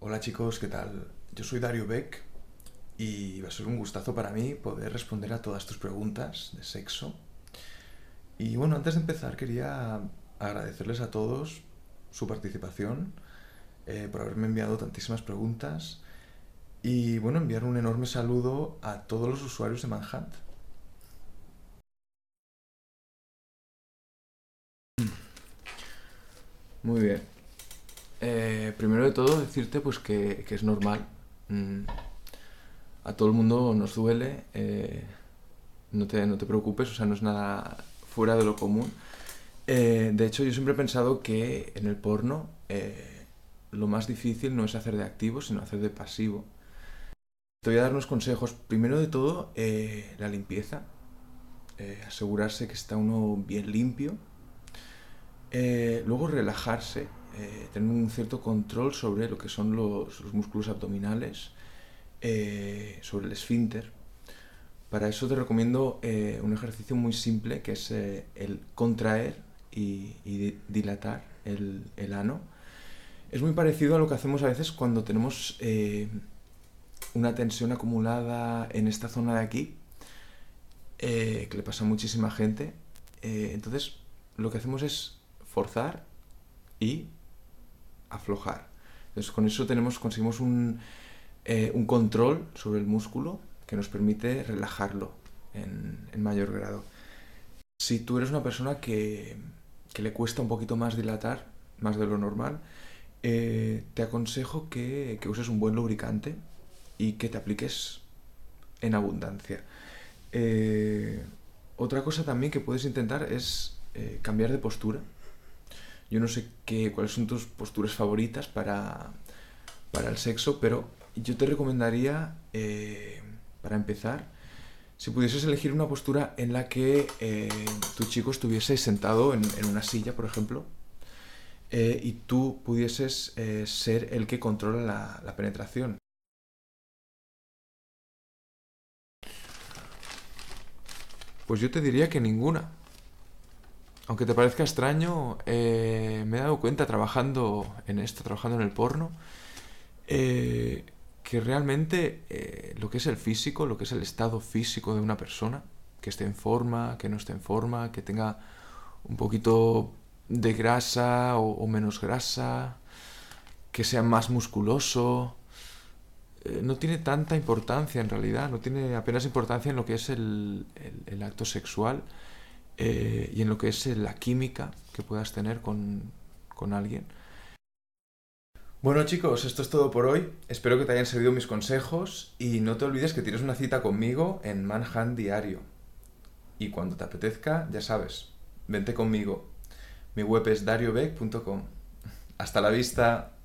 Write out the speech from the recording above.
Hola chicos, ¿qué tal? Yo soy Dario Beck y va a ser un gustazo para mí poder responder a todas tus preguntas de sexo. Y bueno, antes de empezar quería agradecerles a todos su participación, eh, por haberme enviado tantísimas preguntas y bueno, enviar un enorme saludo a todos los usuarios de Manhattan. Muy bien. Eh, primero de todo, decirte pues que, es normal. Mm, a todo el mundo nos duele. Eh, no, te, no, te, preocupes, o sea, no es nada fuera de lo común. Eh, de hecho, yo siempre he pensado que en el porno lo más difícil no es hacer de activo, sino hacer de pasivo. Te voy a dar unos consejos. Primero de todo, la limpieza. asegurarse que está uno bien limpio. luego relajarse eh, tener un cierto control sobre lo que son los, músculos abdominales, eh, sobre el esfínter. Para eso te recomiendo eh, un ejercicio muy simple que es el contraer y, dilatar el, ano. Es muy parecido a lo que hacemos a veces cuando tenemos una tensión acumulada en esta zona de aquí, que le pasa a muchísima gente. entonces, lo que hacemos es forzar y aflojar. Entonces con eso tenemos, conseguimos eh, un, control sobre el músculo que nos permite relajarlo en, mayor grado. Si tú eres una persona que, le cuesta un poquito más dilatar, más de lo normal, eh, te aconsejo que, uses un buen lubricante y que te apliques en abundancia. Eh, otra cosa también que puedes intentar es cambiar de postura. Yo no sé qué, cuáles son tus posturas favoritas para, el sexo, pero yo te recomendaría, eh, para empezar, si pudieses elegir una postura en la que eh, tu chico estuviese sentado en, una silla, por ejemplo, eh, y tú pudieses ser el que controla la penetración. Pues yo te diría que ninguna aunque te parezca extraño, eh, me he dado cuenta trabajando en esto, trabajando en el porno, eh, que realmente eh, lo que es el físico, lo que es el estado físico de una persona, que esté en forma, que no esté en forma, que tenga un poquito de grasa o, menos grasa, que sea más musculoso, no tiene tanta importancia en realidad, no tiene apenas importancia en lo que es el acto sexual eh, y en lo que es eh, la química que puedas tener con, alguien. Bueno chicos, esto es todo por hoy. Espero que te hayan servido mis consejos y no te olvides que tienes una cita conmigo en Manhattan Diario. Y cuando te apetezca, ya sabes, vente conmigo. Mi web es dariobeck.com. Hasta la vista.